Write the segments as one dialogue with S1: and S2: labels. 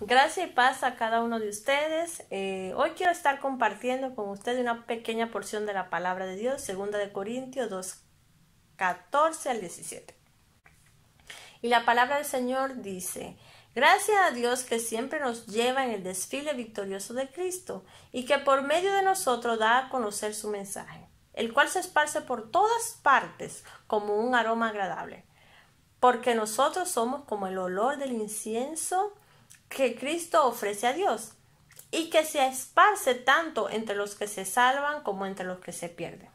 S1: Gracias y paz a cada uno de ustedes. Eh, hoy quiero estar compartiendo con ustedes una pequeña porción de la palabra de Dios, segunda de Corintios 2, 14 al 17. Y la palabra del Señor dice, Gracias a Dios que siempre nos lleva en el desfile victorioso de Cristo y que por medio de nosotros da a conocer su mensaje el cual se esparce por todas partes como un aroma agradable, porque nosotros somos como el olor del incienso que Cristo ofrece a Dios, y que se esparce tanto entre los que se salvan como entre los que se pierden.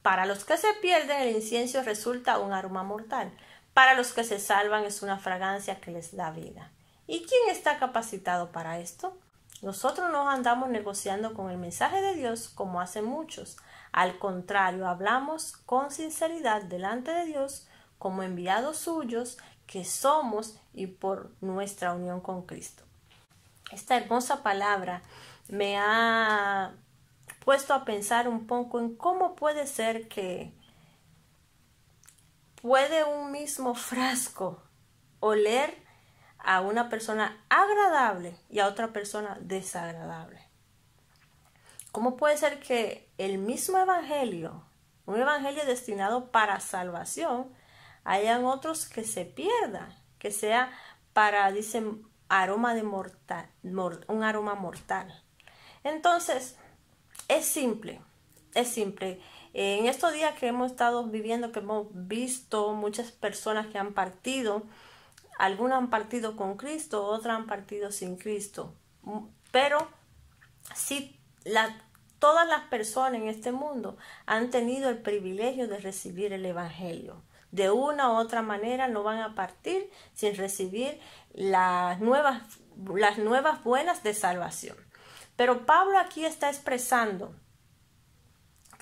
S1: Para los que se pierden el incienso resulta un aroma mortal, para los que se salvan es una fragancia que les da vida. ¿Y quién está capacitado para esto? Nosotros no andamos negociando con el mensaje de Dios como hacen muchos. Al contrario, hablamos con sinceridad delante de Dios como enviados suyos que somos y por nuestra unión con Cristo. Esta hermosa palabra me ha puesto a pensar un poco en cómo puede ser que puede un mismo frasco oler a una persona agradable y a otra persona desagradable. ¿Cómo puede ser que el mismo evangelio, un evangelio destinado para salvación, hayan otros que se pierdan, que sea para, dicen, aroma de mortal, un aroma mortal? Entonces, es simple, es simple. En estos días que hemos estado viviendo, que hemos visto muchas personas que han partido, algunos han partido con Cristo, otros han partido sin Cristo. Mm, pero si todas las personas en este mundo han tenido el privilegio de recibir el Evangelio. De una u otra manera no van a partir sin recibir las nuevas, las nuevas buenas de salvación. Pero Pablo aquí está expresando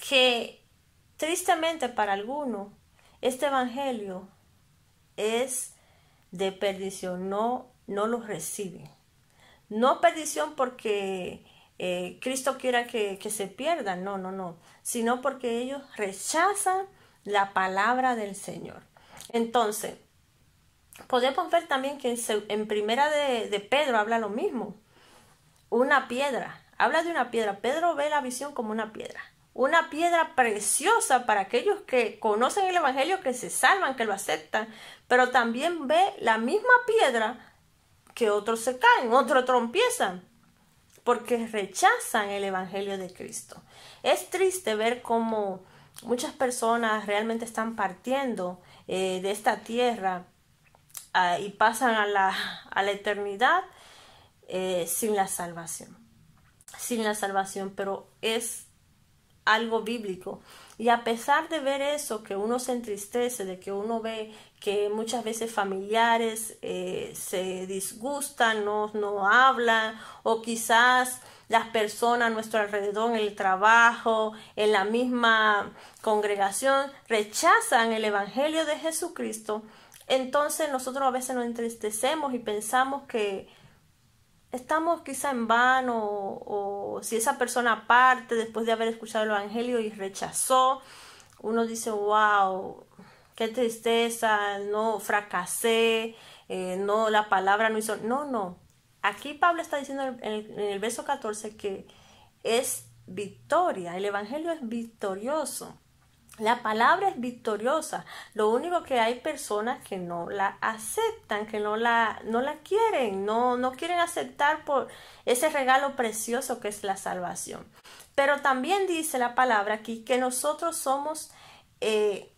S1: que tristemente para algunos este Evangelio es de perdición, no, no los reciben. No perdición porque eh, Cristo quiera que, se pierdan, no, no, no, sino porque ellos rechazan la palabra del Señor. Entonces, podemos ver también que en primera de, de, Pedro habla lo mismo. Una piedra, habla de una piedra. Pedro ve la visión como una piedra una piedra preciosa para aquellos que conocen el Evangelio, que se salvan, que lo aceptan, pero también ve la misma piedra que otros se caen, otros trompiezan, porque rechazan el Evangelio de Cristo. Es triste ver cómo muchas personas realmente están partiendo eh, de esta tierra ah, y pasan a la, eternidad eh, sin la salvación, sin la salvación, pero es algo bíblico. Y a pesar de ver eso, que uno se entristece, de que uno ve que muchas veces familiares eh, se disgustan, no, no hablan, o quizás las personas a nuestro alrededor, en el trabajo, en la misma congregación, rechazan el Evangelio de Jesucristo, entonces nosotros a veces nos entristecemos y pensamos que estamos quizá en vano o, si esa persona parte después de haber escuchado el Evangelio y rechazó, uno dice, wow, qué tristeza, no fracasé, eh, no, la palabra no hizo, no, no. Aquí Pablo está diciendo en el, en el verso 14 que es victoria, el Evangelio es victorioso. La palabra es victoriosa. Lo único que hay personas que no la aceptan, que no la, no la quieren, no, no quieren aceptar por ese regalo precioso que es la salvación. Pero también dice la palabra aquí que nosotros somos, eh,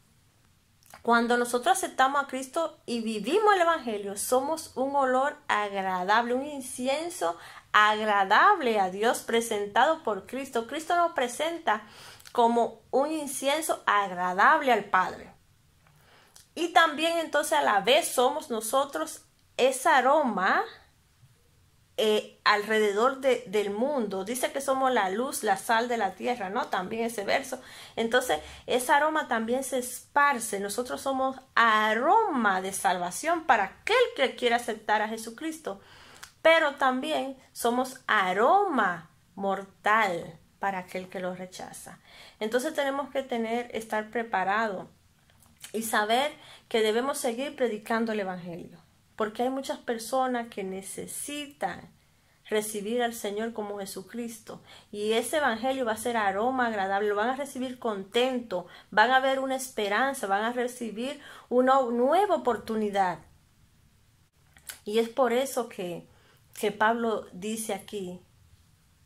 S1: cuando nosotros aceptamos a Cristo y vivimos el Evangelio, somos un olor agradable, un incienso agradable a Dios presentado por Cristo. Cristo nos presenta como un incienso agradable al Padre. Y también entonces a la vez somos nosotros ese aroma eh, alrededor del mundo. Dice que somos la luz, la sal de la tierra, ¿no? También ese verso. Entonces, ese aroma también se esparce. Nosotros somos aroma de salvación para aquel que quiere aceptar a Jesucristo. Pero también somos aroma mortal para aquel que lo rechaza. Entonces tenemos que tener, estar preparado y saber que debemos seguir predicando el Evangelio, porque hay muchas personas que necesitan recibir al Señor como Jesucristo. Y ese Evangelio va a ser aroma agradable, lo van a recibir contento, van a ver una esperanza, van a recibir una nueva oportunidad. Y es por eso que, que Pablo dice aquí,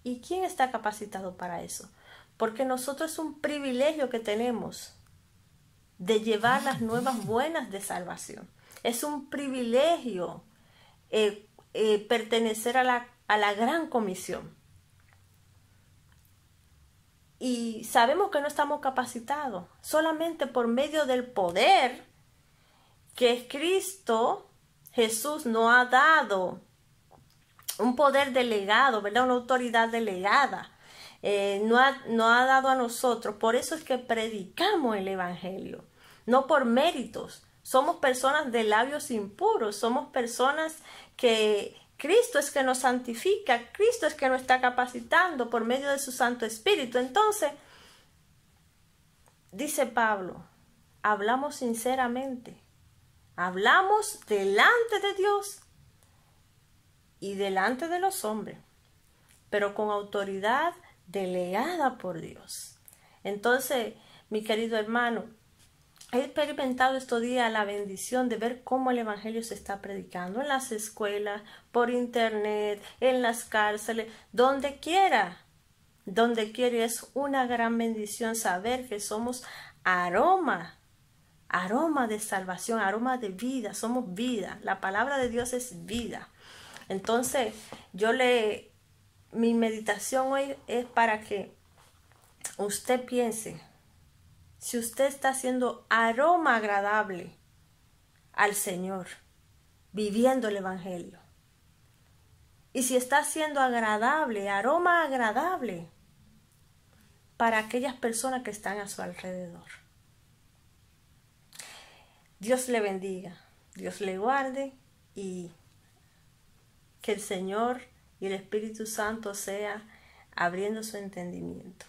S1: ¿Y quién está capacitado para eso? Porque nosotros es un privilegio que tenemos de llevar las nuevas buenas de salvación. Es un privilegio eh, eh, pertenecer a la, a la gran comisión. Y sabemos que no estamos capacitados, solamente por medio del poder que Cristo Jesús nos ha dado un poder delegado, ¿verdad? Una autoridad delegada. Eh, no, no ha dado a nosotros. Por eso es que predicamos el Evangelio, no por méritos. Somos personas de labios impuros, somos personas que Cristo es que nos santifica, Cristo es que nos está capacitando por medio de su Santo Espíritu. Entonces, dice Pablo, hablamos sinceramente, hablamos delante de Dios y delante de los hombres, pero con autoridad delegada por Dios. Entonces, mi querido hermano, he experimentado estos días la bendición de ver cómo el Evangelio se está predicando en las escuelas, por internet, en las cárceles, donde quiera. Donde quiera es una gran bendición saber que somos aroma, aroma de salvación, aroma de vida, somos vida. La palabra de Dios es vida. Entonces, yo le, mi meditación hoy es para que usted piense, si usted está haciendo aroma agradable al Señor, viviendo el Evangelio, y si está haciendo agradable, aroma agradable para aquellas personas que están a su alrededor. Dios le bendiga, Dios le guarde y que el Señor y el Espíritu Santo sea abriendo su entendimiento.